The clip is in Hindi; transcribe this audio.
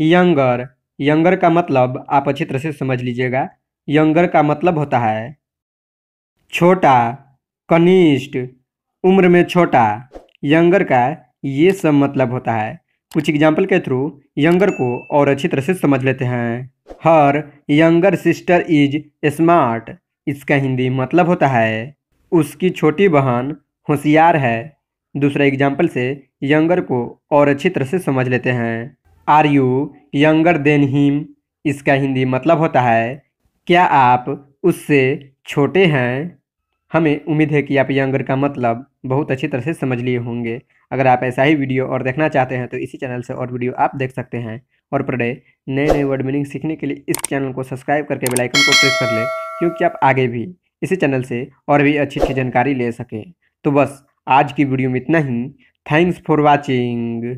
यंगर यंगर का मतलब आप अच्छी तरह से समझ लीजिएगा यंगर का मतलब होता है छोटा कनिष्ठ उम्र में छोटा यंगर का ये सब मतलब होता है कुछ एग्जाम्पल के थ्रू यंगर को और अच्छी तरह से समझ लेते हैं her younger sister is smart इसका हिंदी मतलब होता है उसकी छोटी बहन होशियार है दूसरा एग्जाम्पल से यंगर को और अच्छी तरह से समझ लेते हैं are you younger than him इसका हिंदी मतलब होता है क्या आप उससे छोटे हैं हमें उम्मीद है कि आप यंगर का मतलब बहुत अच्छी तरह से समझ लिए होंगे अगर आप ऐसा ही वीडियो और देखना चाहते हैं तो इसी चैनल से और वीडियो आप देख सकते हैं और पर डे नए नए वर्ड मीनिंग सीखने के लिए इस चैनल को सब्सक्राइब करके बेल आइकन को प्रेस कर लें क्योंकि आप आगे भी इसी चैनल से और भी अच्छी अच्छी जानकारी ले सकें तो बस आज की वीडियो में इतना ही थैंक्स फॉर वॉचिंग